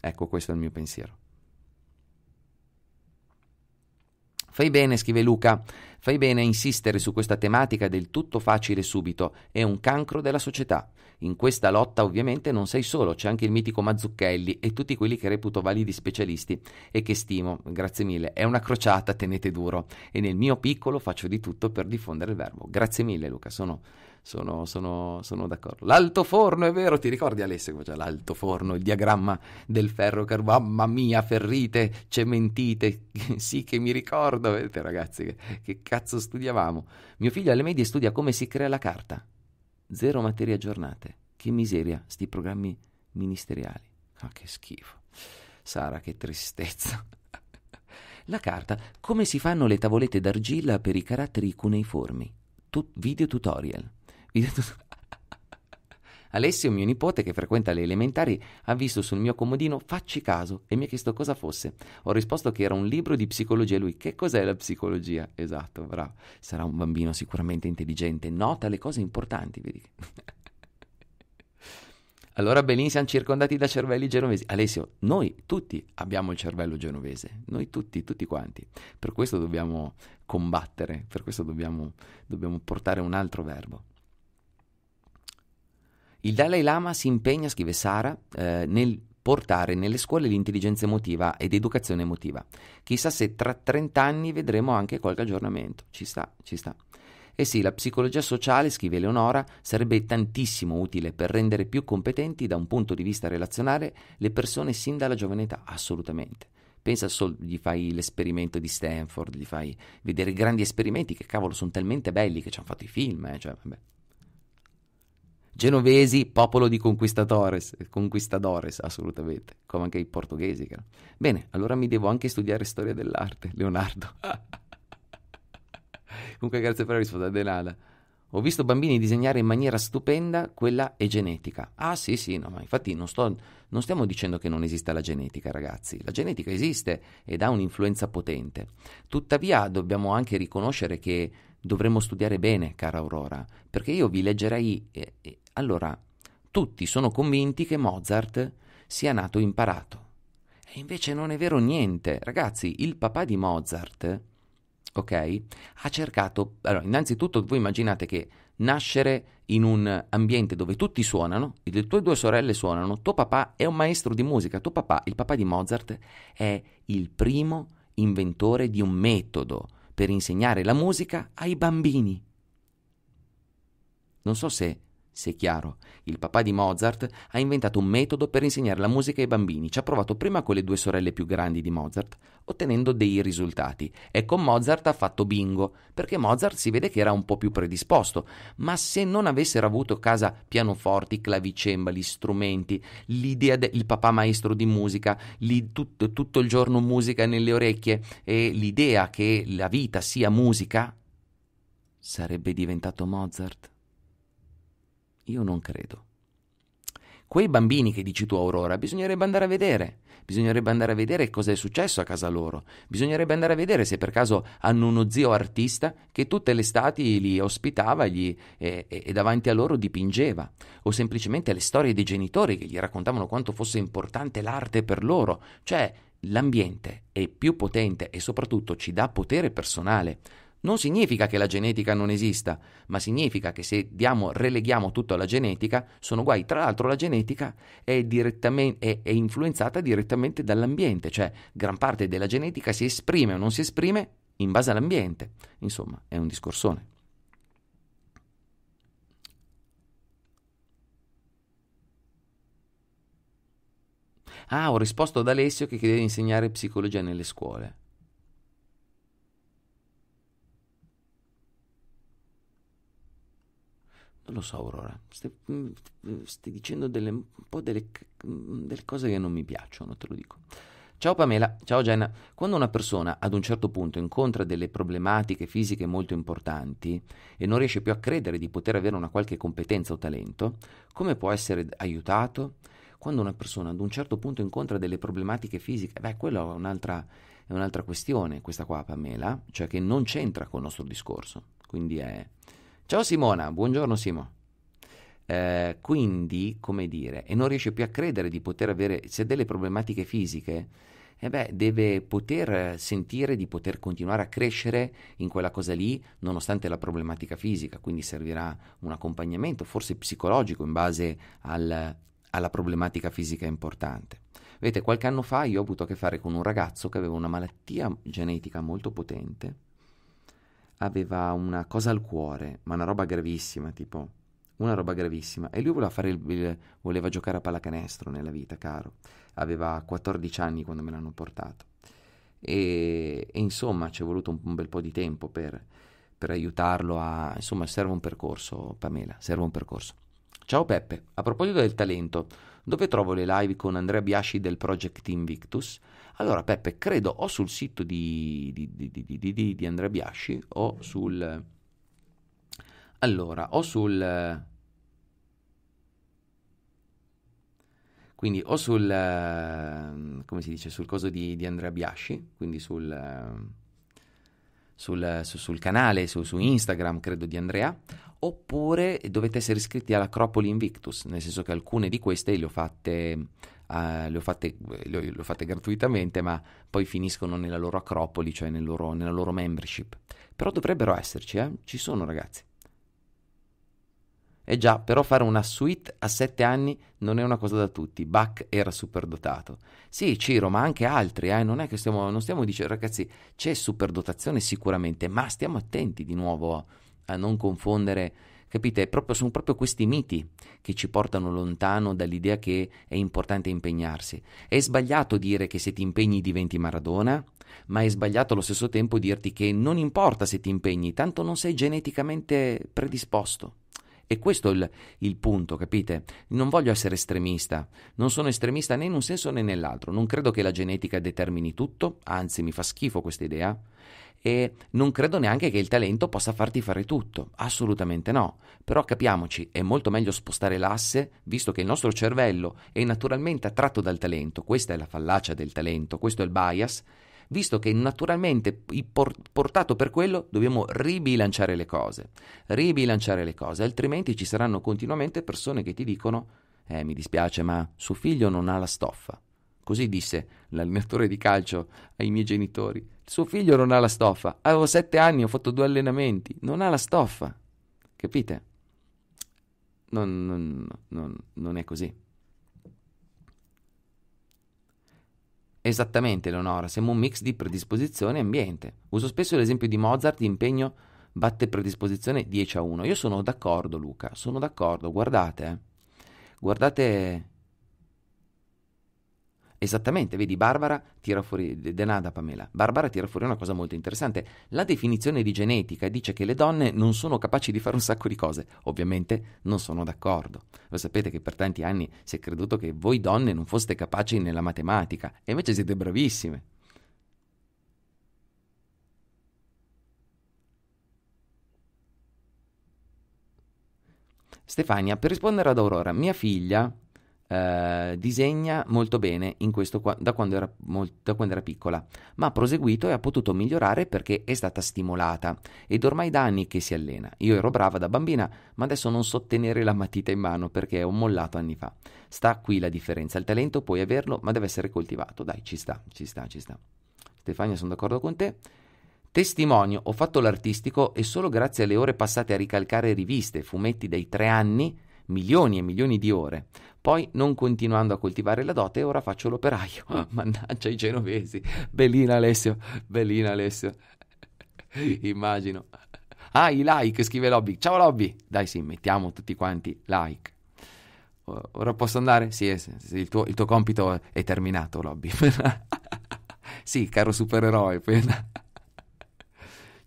Ecco questo è il mio pensiero. Fai bene, scrive Luca, fai bene a insistere su questa tematica del tutto facile subito, è un cancro della società. In questa lotta ovviamente non sei solo, c'è anche il mitico Mazzucchelli e tutti quelli che reputo validi specialisti e che stimo, grazie mille. È una crociata, tenete duro e nel mio piccolo faccio di tutto per diffondere il verbo. Grazie mille Luca, sono, sono, sono, sono d'accordo. L'alto forno, è vero, ti ricordi Alessio? Cioè, l'alto forno, il diagramma del ferro carbone, mamma mia, ferrite, cementite, sì che mi ricordo, vedete ragazzi che, che cazzo studiavamo. Mio figlio alle medie studia come si crea la carta Zero materie aggiornate. Che miseria, sti programmi ministeriali. Ah, che schifo. Sara, che tristezza. La carta. Come si fanno le tavolette d'argilla per i caratteri cuneiformi? Tu- video tutorial. Video tutorial Alessio, mio nipote che frequenta le elementari, ha visto sul mio comodino Facci caso e mi ha chiesto cosa fosse. Ho risposto che era un libro di psicologia e lui che cos'è la psicologia? Esatto, bravo. Sarà un bambino sicuramente intelligente, nota le cose importanti, vedi? Allora Belin siamo circondati da cervelli genovesi. Alessio, noi tutti abbiamo il cervello genovese, noi tutti, tutti quanti. Per questo dobbiamo combattere, per questo dobbiamo, dobbiamo portare un altro verbo. Il Dalai Lama si impegna, scrive Sara, eh, nel portare nelle scuole l'intelligenza emotiva ed educazione emotiva. Chissà se tra 30 anni vedremo anche qualche aggiornamento. Ci sta, ci sta. Eh sì, la psicologia sociale, scrive Eleonora, sarebbe tantissimo utile per rendere più competenti da un punto di vista relazionale le persone sin dalla giovane età, assolutamente. Pensa solo, gli fai l'esperimento di Stanford, gli fai vedere grandi esperimenti che cavolo sono talmente belli che ci hanno fatto i film, eh? cioè, vabbè, Genovesi, popolo di conquistadores, conquistadores assolutamente, come anche i portoghesi. Cara. Bene, allora mi devo anche studiare storia dell'arte, Leonardo. Comunque grazie per la risposta, Denada. Ho visto bambini disegnare in maniera stupenda, quella è genetica. Ah sì sì, no, ma infatti non, sto, non stiamo dicendo che non esista la genetica, ragazzi. La genetica esiste ed ha un'influenza potente. Tuttavia dobbiamo anche riconoscere che dovremmo studiare bene, cara Aurora, perché io vi leggerei... Eh, eh, allora, tutti sono convinti che Mozart sia nato imparato. E invece non è vero niente. Ragazzi, il papà di Mozart, ok, ha cercato... Allora, innanzitutto voi immaginate che nascere in un ambiente dove tutti suonano, le tue due sorelle suonano, tuo papà è un maestro di musica, tuo papà, il papà di Mozart, è il primo inventore di un metodo per insegnare la musica ai bambini. Non so se se è chiaro, il papà di Mozart ha inventato un metodo per insegnare la musica ai bambini. Ci ha provato prima con le due sorelle più grandi di Mozart, ottenendo dei risultati. E con Mozart ha fatto bingo, perché Mozart si vede che era un po' più predisposto. Ma se non avessero avuto a casa pianoforti, clavicembali, strumenti, l'idea del papà maestro di musica, tutto, tutto il giorno musica nelle orecchie e l'idea che la vita sia musica, sarebbe diventato Mozart. Io non credo. Quei bambini che dici tu, Aurora, bisognerebbe andare a vedere. Bisognerebbe andare a vedere cosa è successo a casa loro. Bisognerebbe andare a vedere se per caso hanno uno zio artista che tutte le estati li ospitava gli, e, e, e davanti a loro dipingeva. O semplicemente le storie dei genitori che gli raccontavano quanto fosse importante l'arte per loro. Cioè, l'ambiente è più potente e soprattutto ci dà potere personale non significa che la genetica non esista, ma significa che se diamo, releghiamo tutto alla genetica, sono guai. Tra l'altro la genetica è, è, è influenzata direttamente dall'ambiente, cioè gran parte della genetica si esprime o non si esprime in base all'ambiente. Insomma, è un discorsone. Ah, ho risposto ad Alessio che chiede di insegnare psicologia nelle scuole. Non lo so, Aurora, stai, mm, stai dicendo delle, un po' delle, mm, delle cose che non mi piacciono, te lo dico. Ciao Pamela, ciao Jenna. Quando una persona ad un certo punto incontra delle problematiche fisiche molto importanti e non riesce più a credere di poter avere una qualche competenza o talento, come può essere aiutato? Quando una persona ad un certo punto incontra delle problematiche fisiche, beh, quella è un'altra, è un'altra questione, questa qua Pamela, cioè che non c'entra col nostro discorso. Quindi è, Ciao Simona, buongiorno Simo. Eh, quindi, come dire, e non riesce più a credere di poter avere, se ha delle problematiche fisiche, eh beh, deve poter sentire di poter continuare a crescere in quella cosa lì, nonostante la problematica fisica, quindi servirà un accompagnamento, forse psicologico, in base al, alla problematica fisica importante. Vedete, qualche anno fa io ho avuto a che fare con un ragazzo che aveva una malattia genetica molto potente aveva una cosa al cuore, ma una roba gravissima, tipo una roba gravissima. E lui voleva, fare il, il, voleva giocare a pallacanestro nella vita, caro. Aveva 14 anni quando me l'hanno portato. E, e insomma ci è voluto un, un, bel po' di tempo per, per aiutarlo a... Insomma serve un percorso, Pamela, serve un percorso. Ciao Peppe, a proposito del talento, dove trovo le live con Andrea Biasci del Project Invictus? Allora Peppe, credo o sul sito di, di, di, di Andrea Biasci o sul... Allora, o sul... Quindi o sul... come si dice? Sul coso di, Andrea Biasci, quindi sul... Sul, su, sul, canale, su, su, Instagram, credo di Andrea, oppure dovete essere iscritti all'Acropoli Invictus, nel senso che alcune di queste le ho fatte eh, le, ho fatte, le, ho fatte, gratuitamente, ma poi finiscono nella loro acropoli, cioè nel loro, nella loro membership. Però dovrebbero esserci, eh? ci sono ragazzi. Eh già, però fare una suite a sette anni non è una cosa da tutti. Bach era superdotato. Sì, Ciro, ma anche altri, eh? Non è che stiamo, non stiamo dicendo, ragazzi, c'è superdotazione sicuramente, ma stiamo attenti di nuovo a non confondere Capite? Proprio, sono proprio questi miti che ci portano lontano dall'idea che è importante impegnarsi. È sbagliato dire che se ti impegni diventi Maradona, ma è sbagliato allo stesso tempo dirti che non importa se ti impegni, tanto non sei geneticamente predisposto. E questo è il, il, punto, capite? Non voglio essere estremista, non sono estremista né in un senso né nell'altro, non credo che la genetica determini tutto, anzi mi fa schifo questa idea, e non credo neanche che il talento possa farti fare tutto, assolutamente no. Però capiamoci, è molto meglio spostare l'asse, visto che il nostro cervello è naturalmente attratto dal talento, questa è la fallacia del talento, questo è il bias, visto che naturalmente portato per quello dobbiamo ribilanciare le cose, ribilanciare le cose, altrimenti ci saranno continuamente persone che ti dicono eh mi dispiace ma suo figlio non ha la stoffa, Così disse l'allenatore di calcio ai miei genitori. Suo figlio non ha la stoffa. Avevo sette anni, ho fatto due allenamenti. Non ha la stoffa. Capite? Non, non, non, non è così. Esattamente, Eleonora, siamo un mix di predisposizione e ambiente. Uso spesso l'esempio di Mozart impegno batte predisposizione 10 a 1. Io sono d'accordo, Luca, sono d'accordo. Guardate, eh. guardate Esattamente, vedi, Barbara tira fuori, Denada Pamela, Barbara tira fuori una cosa molto interessante. La definizione di genetica dice che le donne non sono capaci di fare un sacco di cose. Ovviamente non sono d'accordo. Lo sapete che per tanti anni si è creduto che voi donne non foste capaci nella matematica, e invece siete bravissime. Stefania, per rispondere ad Aurora, mia figlia eh, disegna molto bene in questo, da, quando era, da quando era piccola, ma ha proseguito e ha potuto migliorare perché è stata stimolata ed ormai da anni che si allena. Io ero brava da bambina, ma adesso non so tenere la matita in mano perché ho mollato anni fa. Sta qui la differenza, il talento puoi averlo, ma deve essere coltivato. Dai, ci sta, ci sta, ci sta. Stefania, sono d'accordo con te. Testimonio, ho fatto l'artistico e solo grazie alle ore passate a ricalcare riviste, fumetti dai tre anni, milioni e milioni di ore. Poi, non continuando a coltivare la dote, ora faccio l'operaio. Ah, mannaggia i genovesi. Bellina Alessio, bellina Alessio. Immagino. Ah, i like, scrive Lobby. Ciao Lobby. Dai sì, mettiamo tutti quanti like. Ora posso andare? Eh, sì, sì, il, tuo, il, tuo, compito è terminato, Lobby. sì, caro supereroe.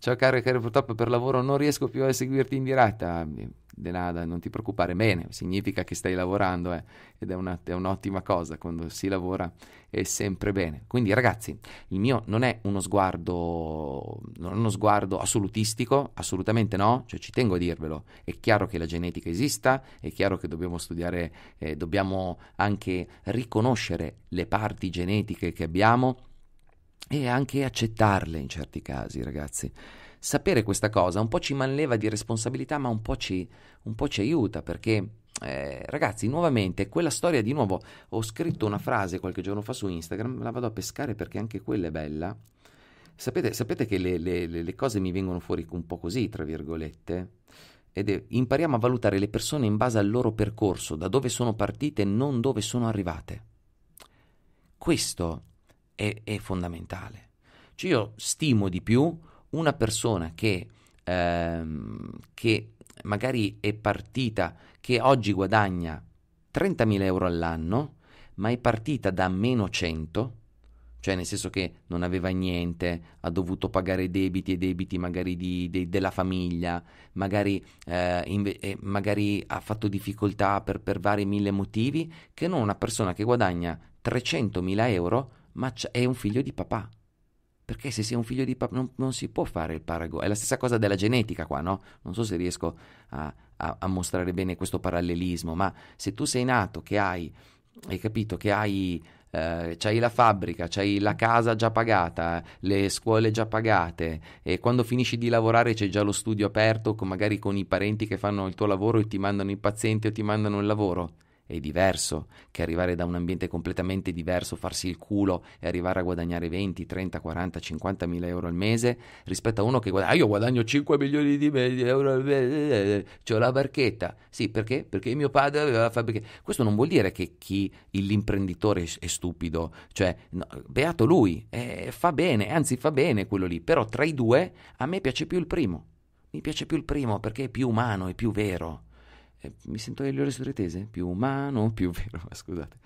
Ciao caro, caro, purtroppo per lavoro non riesco più a seguirti in diretta. De nada, non ti preoccupare, bene, significa che stai lavorando eh, ed è, una, è un'ottima cosa, quando si lavora è sempre bene. Quindi ragazzi, il mio non è uno sguardo, non è uno sguardo assolutistico, assolutamente no, cioè ci tengo a dirvelo, è chiaro che la genetica esista, è chiaro che dobbiamo studiare, eh, dobbiamo anche riconoscere le parti genetiche che abbiamo, e anche accettarle in certi casi, ragazzi. Sapere questa cosa un po' ci manleva di responsabilità, ma un po' ci, un po ci aiuta perché eh, ragazzi, nuovamente, quella storia di nuovo, ho scritto una frase qualche giorno fa su Instagram, la vado a pescare perché anche quella è bella. Sapete, sapete che le, le, le, cose mi vengono fuori un po' così, tra virgolette? Ed è, impariamo a valutare le persone in base al loro percorso, da dove sono partite non dove sono arrivate. Questo è, è fondamentale. Cioè io stimo di più una persona che, ehm, che magari è partita, che oggi guadagna 30.000 euro all'anno, ma è partita da meno 100, cioè nel senso che non aveva niente, ha dovuto pagare debiti e debiti magari di, de, della famiglia, magari, eh, inve- eh, magari, ha fatto difficoltà per, per vari mille motivi, che non una persona che guadagna 300.000 euro ma è un figlio di papà. Perché se sei un figlio di papà non, non si può fare il paragone. È la stessa cosa della genetica qua, no? Non so se riesco a, a, a mostrare bene questo parallelismo, ma se tu sei nato che hai, hai capito, che hai Uh, c'hai la fabbrica, c'hai la casa già pagata, le scuole già pagate e quando finisci di lavorare c'è già lo studio aperto, con, magari con i parenti che fanno il tuo lavoro e ti mandano i pazienti o ti mandano il lavoro è diverso che arrivare da un ambiente completamente diverso, farsi il culo e arrivare a guadagnare 20, 30, 40, 50 mila euro al mese rispetto a uno che guadagna, ah, io guadagno 5 milioni di euro al mese, eh, eh, eh, ho la barchetta. Sì, perché? Perché mio padre aveva la fabbrica. Questo non vuol dire che chi, l'imprenditore è stupido, cioè, no, beato lui, eh, fa bene, anzi fa bene quello lì, però tra i due a me piace più il primo. Mi piace più il primo perché è più umano, è più vero. Eh, mi sento delle ore sulle tese, più umano, più vero, ma scusate.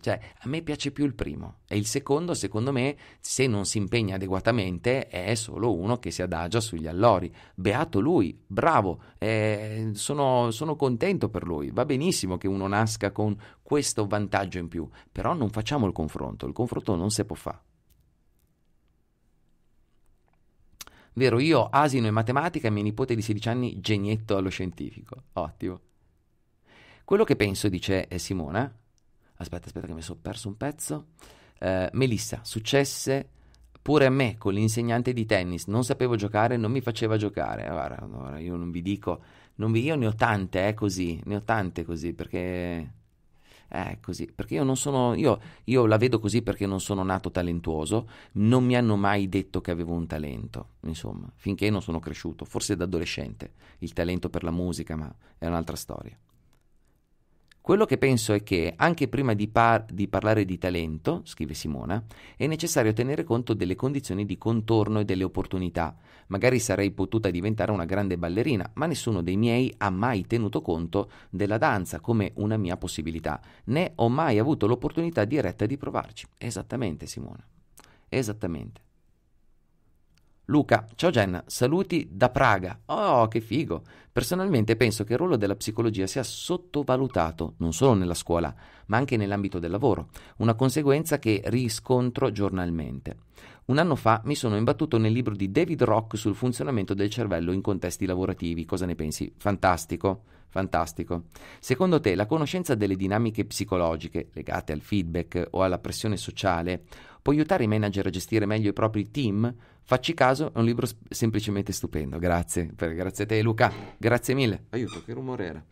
Cioè, a me piace più il primo e il secondo, secondo me, se non si impegna adeguatamente, è solo uno che si adagia sugli allori. Beato lui, bravo, eh, sono, sono contento per lui, va benissimo che uno nasca con questo vantaggio in più, però non facciamo il confronto, il confronto non si può fare. Vero, io asino in matematica e mio nipote di 16 anni genietto allo scientifico. Ottimo. Quello che penso, dice eh, Simona, aspetta, aspetta che mi sono perso un pezzo, eh, Melissa, successe pure a me con l'insegnante di tennis, non sapevo giocare, non mi faceva giocare, guarda, allora, io non vi dico, non vi, io ne ho tante, eh, così, ne ho tante così, perché... Eh, così, perché io non sono, io, io, la vedo così perché non sono nato talentuoso, non mi hanno mai detto che avevo un talento, insomma, finché non sono cresciuto, forse da adolescente, il talento per la musica, ma è un'altra storia. Quello che penso è che anche prima di, par- di, parlare di talento, scrive Simona, è necessario tenere conto delle condizioni di contorno e delle opportunità. Magari sarei potuta diventare una grande ballerina, ma nessuno dei miei ha mai tenuto conto della danza come una mia possibilità, né ho mai avuto l'opportunità diretta di provarci. Esattamente, Simona. Esattamente. Luca, ciao Jenna, saluti da Praga. Oh, che figo! Personalmente penso che il ruolo della psicologia sia sottovalutato, non solo nella scuola, ma anche nell'ambito del lavoro, una conseguenza che riscontro giornalmente. Un anno fa mi sono imbattuto nel libro di David Rock sul funzionamento del cervello in contesti lavorativi. Cosa ne pensi? Fantastico. Fantastico. Secondo te la conoscenza delle dinamiche psicologiche legate al feedback o alla pressione sociale può aiutare i manager a gestire meglio i propri team? Facci caso, è un libro sp- semplicemente stupendo. Grazie, grazie a te Luca, grazie mille. Aiuto, che rumore era.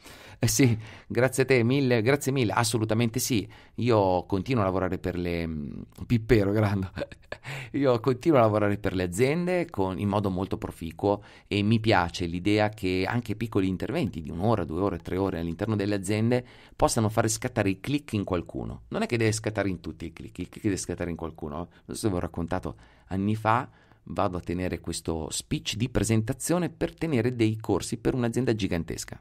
Eh sì, grazie a te mille, grazie mille, assolutamente sì. Io continuo a lavorare per le... Mm, Pippero, grande. Io continuo a lavorare per le aziende con, in modo molto proficuo e mi piace l'idea che anche piccoli interventi di un'ora, due ore, tre ore all'interno delle aziende possano fare scattare i click in qualcuno. Non è che deve scattare in tutti i click, il click deve scattare in qualcuno. Non so se ve l'ho raccontato anni fa vado a tenere questo speech di presentazione per tenere dei corsi per un'azienda gigantesca,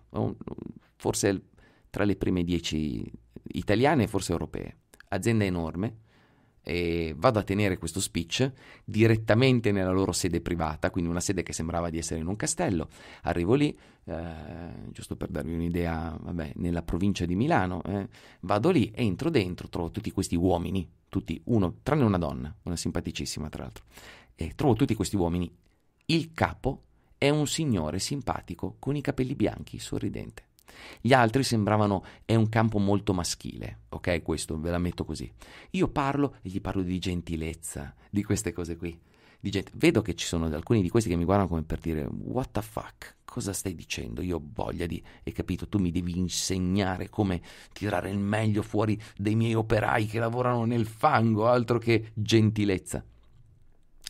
forse tra le prime dieci italiane e forse europee, azienda enorme, e vado a tenere questo speech direttamente nella loro sede privata, quindi una sede che sembrava di essere in un castello. Arrivo lì, eh, giusto per darvi un'idea, vabbè, nella provincia di Milano, eh, vado lì, entro dentro, trovo tutti questi uomini, tutti, uno, tranne una donna, una simpaticissima tra l'altro e trovo tutti questi uomini. Il capo è un signore simpatico con i capelli bianchi, sorridente. Gli altri sembravano è un campo molto maschile, ok? Questo ve la metto così. Io parlo e gli parlo di gentilezza, di queste cose qui. Di gente. Vedo che ci sono alcuni di questi che mi guardano come per dire: What the fuck? Cosa stai dicendo? Io ho voglia di. Hai capito? Tu mi devi insegnare come tirare il meglio fuori dei miei operai che lavorano nel fango, altro che gentilezza.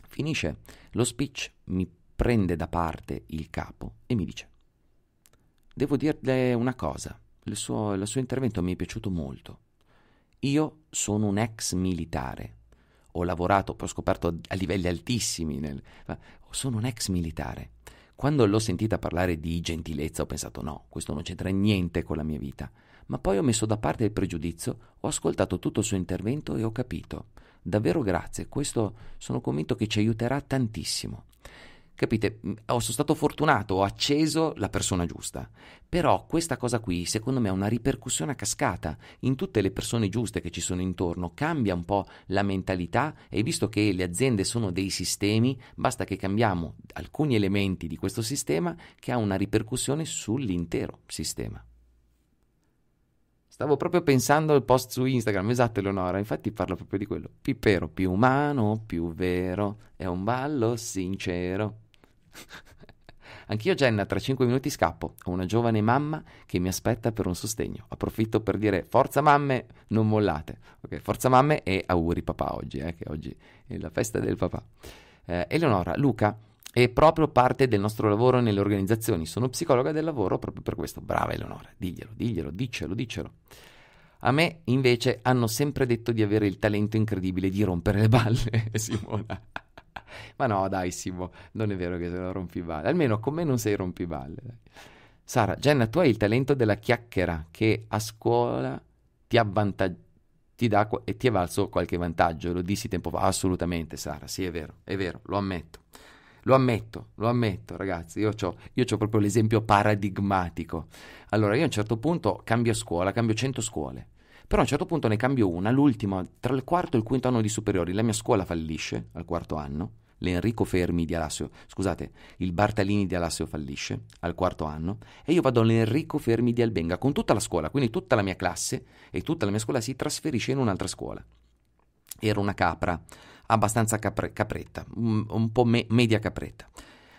Finisce lo speech, mi prende da parte il capo e mi dice: Devo dirle una cosa, il suo, il suo intervento mi è piaciuto molto. Io sono un ex militare. Ho lavorato, ho scoperto a livelli altissimi. Nel... Sono un ex militare. Quando l'ho sentita parlare di gentilezza ho pensato no, questo non c'entra niente con la mia vita. Ma poi ho messo da parte il pregiudizio, ho ascoltato tutto il suo intervento e ho capito. Davvero grazie, questo sono convinto che ci aiuterà tantissimo. Capite, sono stato fortunato, ho acceso la persona giusta, però questa cosa qui secondo me ha una ripercussione a cascata in tutte le persone giuste che ci sono intorno, cambia un po' la mentalità e visto che le aziende sono dei sistemi, basta che cambiamo alcuni elementi di questo sistema che ha una ripercussione sull'intero sistema. Stavo proprio pensando al post su Instagram, esatto Eleonora, infatti parlo proprio di quello. Pipero più umano, più vero, è un ballo sincero. Anch'io Jenna, tra 5 minuti scappo, ho una giovane mamma che mi aspetta per un sostegno. Approfitto per dire forza mamme, non mollate. Ok, forza mamme e auguri papà oggi, eh, che oggi è la festa del papà. Eh, Eleonora, Luca, è proprio parte del nostro lavoro nelle organizzazioni. Sono psicologa del lavoro proprio per questo. Brava Eleonora, diglielo, diglielo, diccelo, diccelo. A me invece hanno sempre detto di avere il talento incredibile di rompere le balle, Simona. Ma no, dai Simo, non è vero che sono rompiballe. Almeno con me non sei rompiballe. Dai. Sara, Jenna, tu hai il talento della chiacchiera che a scuola ti avvantaggia ti dà e ti è valso qualche vantaggio, lo dissi tempo fa, assolutamente Sara, sì è vero, è vero, lo ammetto. Lo ammetto, lo ammetto ragazzi, io ho, io ho proprio l'esempio paradigmatico. Allora io a un certo punto cambio scuola, cambio 100 scuole, però a un certo punto ne cambio una, l'ultima, tra il quarto e il quinto anno di superiori, la mia scuola fallisce al quarto anno, l'Enrico Fermi di Alassio, scusate, il Bartalini di Alassio fallisce al quarto anno e io vado all'Enrico Fermi di Albenga con tutta la scuola, quindi tutta la mia classe e tutta la mia scuola si trasferisce in un'altra scuola. Era una capra abbastanza capre- capretta, un, po' me- media capretta.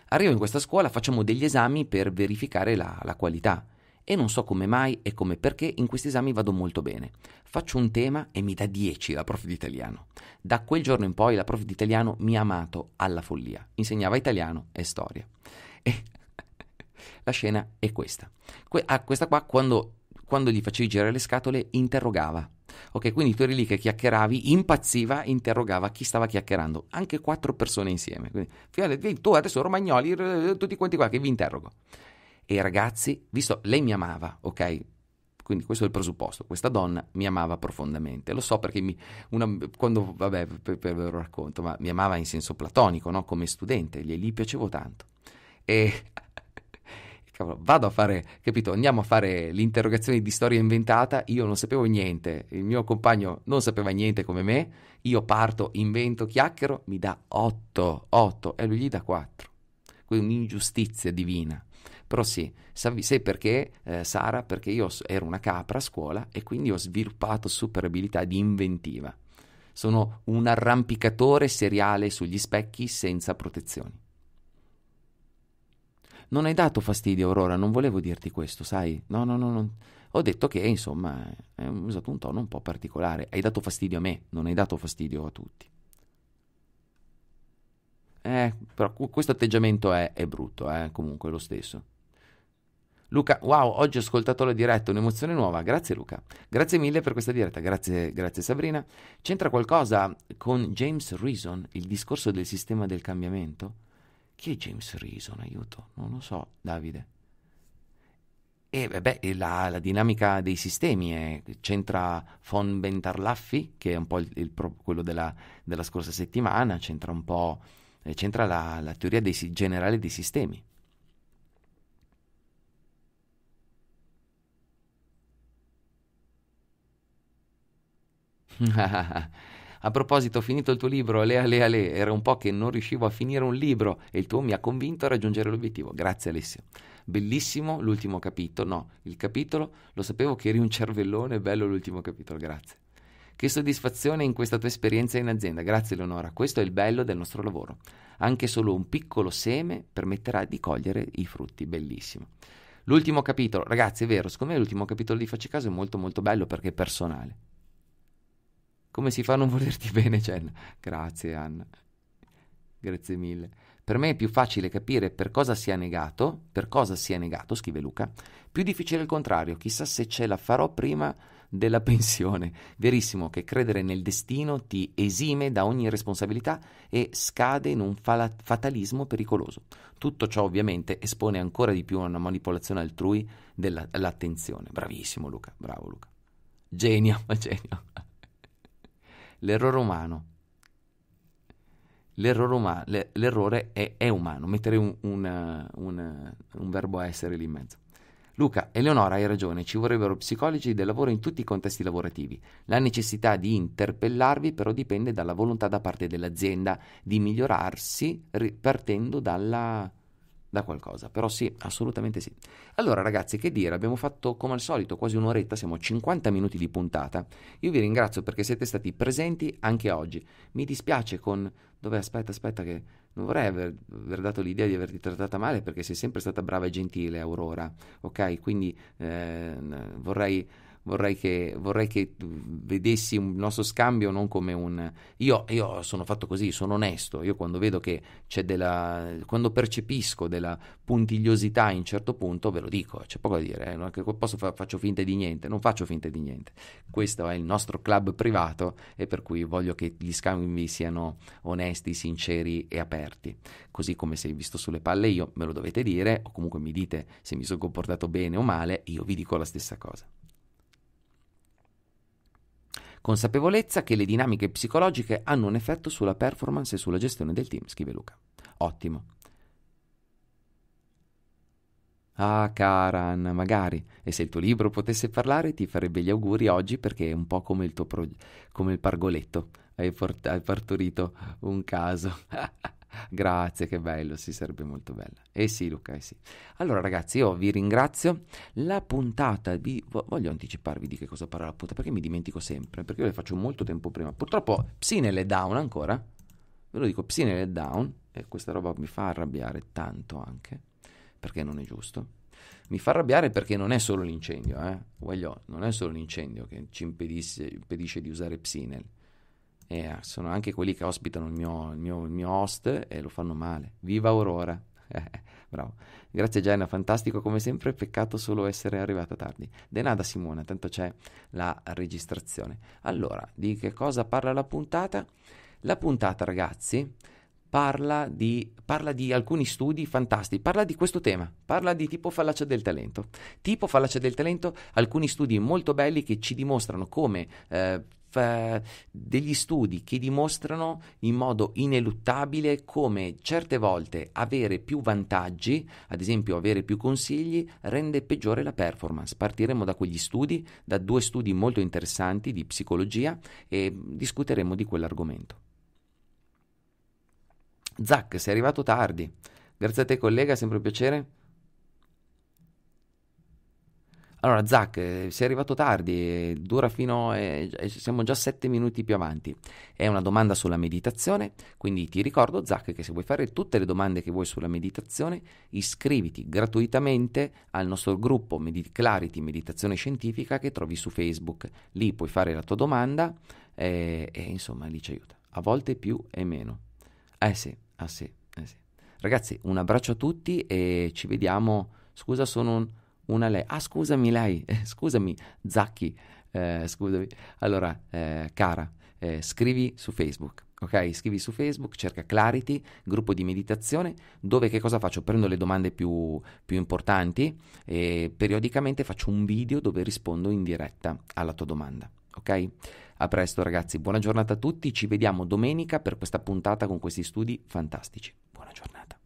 Arrivo in questa scuola, facciamo degli esami per verificare la, la qualità e non so come mai e come perché in questi esami vado molto bene. Faccio un tema e mi dà 10 la prof di italiano. Da quel giorno in poi la prof di italiano mi ha amato alla follia. Insegnava italiano e storia. E la scena è questa. Que- a ah, questa qua quando, quando gli facevi girare le scatole interrogava Ok, quindi tu eri lì che chiacchieravi, impazziva, interrogava chi stava chiacchierando, anche quattro persone insieme. Quindi, tu adesso Romagnoli, tutti quanti qua che vi interrogo. E i ragazzi, visto lei mi amava, ok? Quindi questo è il presupposto, questa donna mi amava profondamente, lo so perché mi, una, quando, vabbè, per, per, ve lo racconto, ma mi amava in senso platonico, no? come studente, gli, gli piacevo tanto. E cavolo, vado a fare, capito, andiamo a fare l'interrogazione di storia inventata, io non sapevo niente, il mio compagno non sapeva niente come me, io parto, invento, chiacchiero, mi dà 8, 8 e lui gli dà 4. Quindi un'ingiustizia divina. Però sì, sai, perché eh, Sara? Perché io ero una capra a scuola e quindi ho sviluppato super abilità di inventiva. Sono un arrampicatore seriale sugli specchi senza protezioni. Non hai dato fastidio, Aurora, non volevo dirti questo, sai? No, no, no, no. Ho detto che, insomma, hai usato un tono un po' particolare. Hai dato fastidio a me, non hai dato fastidio a tutti. Eh, però questo atteggiamento è, è brutto, eh, comunque lo stesso. Luca, wow, oggi ho ascoltato la diretta, un'emozione nuova. Grazie Luca. Grazie mille per questa diretta. Grazie, grazie Sabrina. C'entra qualcosa con James Reason, il discorso del sistema del cambiamento? Chi è James Reason? Aiuto, non lo so, Davide. E eh, beh, la, la, dinamica dei sistemi è, c'entra von Bentarlaffi, che è un po' il, il, quello della, della, scorsa settimana, c'entra un po' eh, c'entra la, la teoria dei, generale dei sistemi. Ahahah. A proposito, ho finito il tuo libro, Ale Ale Ale, era un po' che non riuscivo a finire un libro e il tuo mi ha convinto a raggiungere l'obiettivo. Grazie Alessio. Bellissimo l'ultimo capitolo, no, il capitolo, lo sapevo che eri un cervellone, bello l'ultimo capitolo, grazie. Che soddisfazione in questa tua esperienza in azienda. Grazie Leonora, questo è il bello del nostro lavoro. Anche solo un piccolo seme permetterà di cogliere i frutti. Bellissimo. L'ultimo capitolo, ragazzi, è vero, secondo me l'ultimo capitolo di Facci Caso è molto molto bello perché è personale. Come si fa a non volerti bene, Jen? Grazie, Anna. Grazie mille. Per me è più facile capire per cosa sia negato, per cosa sia negato, scrive Luca, più difficile il contrario, chissà se ce la farò prima della pensione. Verissimo che credere nel destino ti esime da ogni responsabilità e scade in un fatalismo pericoloso. Tutto ciò ovviamente espone ancora di più a una manipolazione altrui dell'attenzione. Bravissimo Luca, bravo Luca. Genia, ma genio. L'errore umano. L'errore, uma, l'errore è, è, umano, mettere un, un, un, un verbo a essere lì in mezzo. Luca, Eleonora hai ragione, ci vorrebbero psicologi del lavoro in tutti i contesti lavorativi. La necessità di interpellarvi però dipende dalla volontà da parte dell'azienda di migliorarsi partendo dalla da qualcosa, però sì, assolutamente sì. Allora ragazzi, che dire, abbiamo fatto come al solito quasi un'oretta, siamo a 50 minuti di puntata. Io vi ringrazio perché siete stati presenti anche oggi. Mi dispiace con dove aspetta, aspetta che non vorrei aver, aver dato l'idea di averti trattata male perché sei sempre stata brava e gentile, Aurora, ok? Quindi eh, vorrei vorrei che, vorrei che mm, vedessi il nostro scambio non come un... Io, io, sono fatto così, sono onesto, io quando vedo che c'è della... quando percepisco della puntigliosità in un certo punto ve lo dico, c'è poco da dire, eh? non posso fa- faccio finta di niente, non faccio finta di niente. Questo è il nostro club privato e per cui voglio che gli scambi siano onesti, sinceri e aperti, così come se vi sto sulle palle io me lo dovete dire o comunque mi dite se mi sono comportato bene o male, io vi dico la stessa cosa. Consapevolezza che le dinamiche psicologiche hanno un effetto sulla performance e sulla gestione del team, scrive Luca. Ottimo. Ah, Karan, magari. E se il tuo libro potesse parlare, ti farebbe gli auguri oggi perché è un po' come il tuo pro- come il pargoletto. Hai, port- hai partorito un caso. Grazie, che bello, sì, sarebbe molto bella. Eh sì, Luca, eh sì. Allora, ragazzi, io vi ringrazio. La puntata di... Voglio anticiparvi di che cosa parla la puntata, perché mi dimentico sempre, perché io le faccio molto tempo prima. Purtroppo Psinel è down ancora. Ve lo dico, Psinel è down, e questa roba mi fa arrabbiare tanto anche, perché non è giusto. Mi fa arrabbiare perché non è solo l'incendio, eh? Voglio, non è solo l'incendio che ci impedisce, impedisce di usare Psinel e ah, sono anche quelli che ospitano il mio, il mio, il mio host e lo fanno male. Viva Aurora! Eh, bravo. Grazie Gianna, fantastico come sempre, peccato solo essere arrivata tardi. De nada Simona, tanto c'è la registrazione. Allora, di che cosa parla la puntata? La puntata, ragazzi, parla di, parla di alcuni studi fantastici, parla di questo tema, parla di tipo fallacia del talento. Tipo fallacia del talento, alcuni studi molto belli che ci dimostrano come... Eh, degli studi che dimostrano in modo ineluttabile come certe volte avere più vantaggi, ad esempio avere più consigli, rende peggiore la performance. Partiremo da quegli studi, da due studi molto interessanti di psicologia e discuteremo di quell'argomento. Zac, sei arrivato tardi. Grazie a te collega, sempre un piacere. Allora, Zach, eh, sei arrivato tardi, eh, dura fino a... Eh, eh, siamo già sette minuti più avanti. È una domanda sulla meditazione, quindi ti ricordo, Zach, che se vuoi fare tutte le domande che vuoi sulla meditazione, iscriviti gratuitamente al nostro gruppo Medi- Clarity Meditazione Scientifica che trovi su Facebook. Lì puoi fare la tua domanda e, e insomma lì ci aiuta. A volte più e meno. Eh sì, ah sì, eh sì. Ragazzi, un abbraccio a tutti e ci vediamo. Scusa, sono un una lei, ah scusami lei, eh, scusami Zacchi, eh, scusami, allora eh, cara, eh, scrivi su Facebook, ok? Scrivi su Facebook, cerca Clarity, gruppo di meditazione, dove che cosa faccio? Prendo le domande più, più importanti e periodicamente faccio un video dove rispondo in diretta alla tua domanda, ok? A presto ragazzi, buona giornata a tutti, ci vediamo domenica per questa puntata con questi studi fantastici. Buona giornata.